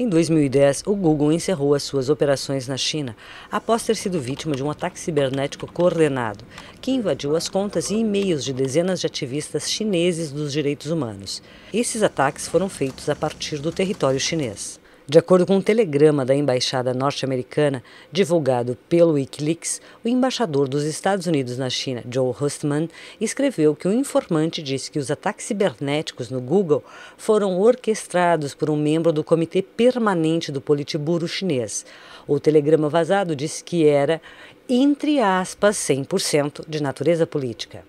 Em 2010, o Google encerrou as suas operações na China após ter sido vítima de um ataque cibernético coordenado, que invadiu as contas e e-mails de dezenas de ativistas chineses dos direitos humanos. Esses ataques foram feitos a partir do território chinês. De acordo com um telegrama da embaixada norte-americana divulgado pelo WikiLeaks, o embaixador dos Estados Unidos na China, Joe Hustman, escreveu que o informante disse que os ataques cibernéticos no Google foram orquestrados por um membro do Comitê Permanente do Politburo chinês. O telegrama vazado disse que era, entre aspas, 100% de natureza política.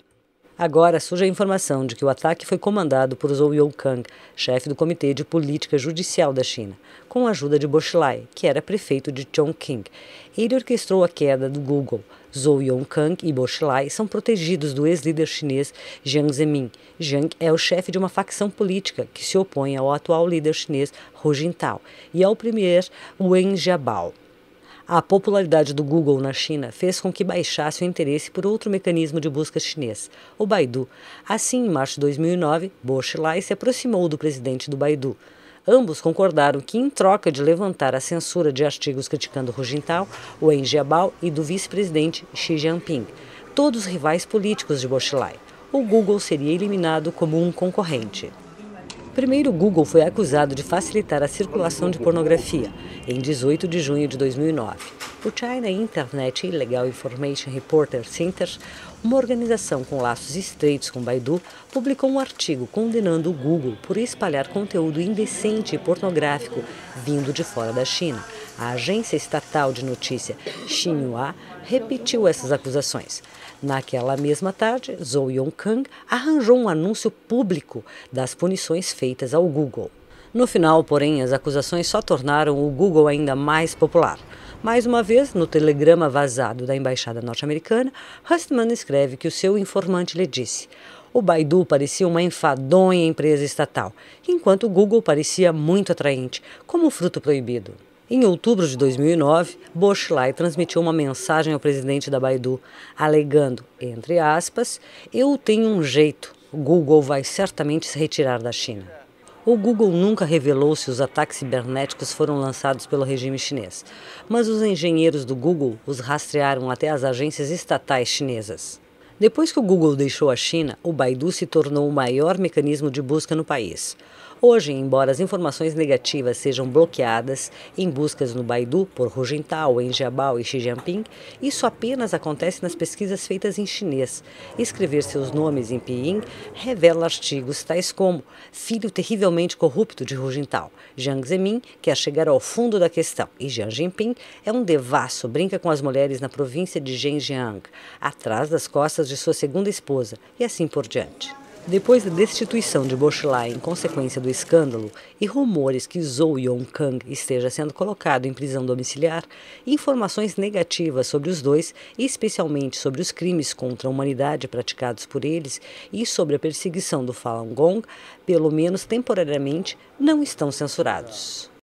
Agora surge a informação de que o ataque foi comandado por Zhou Yongkang, chefe do Comitê de Política Judicial da China, com a ajuda de Bo Xilai, que era prefeito de Chongqing. Ele orquestrou a queda do Google. Zhou Yongkang e Bo Xilai são protegidos do ex-líder chinês Jiang Zemin. Jiang é o chefe de uma facção política que se opõe ao atual líder chinês Hu Jintao e ao primeiro Wen Jiabao. A popularidade do Google na China fez com que baixasse o interesse por outro mecanismo de busca chinês, o Baidu. Assim, em março de 2009, Bo Xilai se aproximou do presidente do Baidu. Ambos concordaram que, em troca de levantar a censura de artigos criticando Hu Jintao, Wen Jiabao e do vice-presidente Xi Jinping, todos rivais políticos de Bo Xilai, o Google seria eliminado como um concorrente. Primeiro, o Google foi acusado de facilitar a circulação de pornografia, em 18 de junho de 2009. O China Internet Illegal Information Reporter Center, uma organização com laços estreitos com Baidu, publicou um artigo condenando o Google por espalhar conteúdo indecente e pornográfico vindo de fora da China a agência estatal de notícia Xinhua repetiu essas acusações. Naquela mesma tarde, Zhou Yongkang arranjou um anúncio público das punições feitas ao Google. No final, porém, as acusações só tornaram o Google ainda mais popular. Mais uma vez, no telegrama vazado da embaixada norte-americana, Hustman escreve que o seu informante lhe disse: o Baidu parecia uma enfadonha empresa estatal, enquanto o Google parecia muito atraente, como um fruto proibido. Em outubro de 2009, Bochlai transmitiu uma mensagem ao presidente da Baidu, alegando, entre aspas, eu tenho um jeito, Google vai certamente se retirar da China. O Google nunca revelou se os ataques cibernéticos foram lançados pelo regime chinês, mas os engenheiros do Google os rastrearam até as agências estatais chinesas. Depois que o Google deixou a China, o Baidu se tornou o maior mecanismo de busca no país. Hoje, embora as informações negativas sejam bloqueadas em buscas no Baidu por Hu Jintao, Wen Jiabao e Xi Jinping, isso apenas acontece nas pesquisas feitas em chinês. Escrever seus nomes em Pinyin revela artigos tais como Filho terrivelmente corrupto de Hu Jintao, Jiang Zemin quer chegar ao fundo da questão e Xi Jinping é um devasso, brinca com as mulheres na província de Zhenjiang, atrás das costas de sua segunda esposa e assim por diante. Depois da destituição de Bochilai em consequência do escândalo e rumores que Zhou Yongkang esteja sendo colocado em prisão domiciliar, informações negativas sobre os dois, especialmente sobre os crimes contra a humanidade praticados por eles e sobre a perseguição do Falun Gong, pelo menos temporariamente, não estão censurados.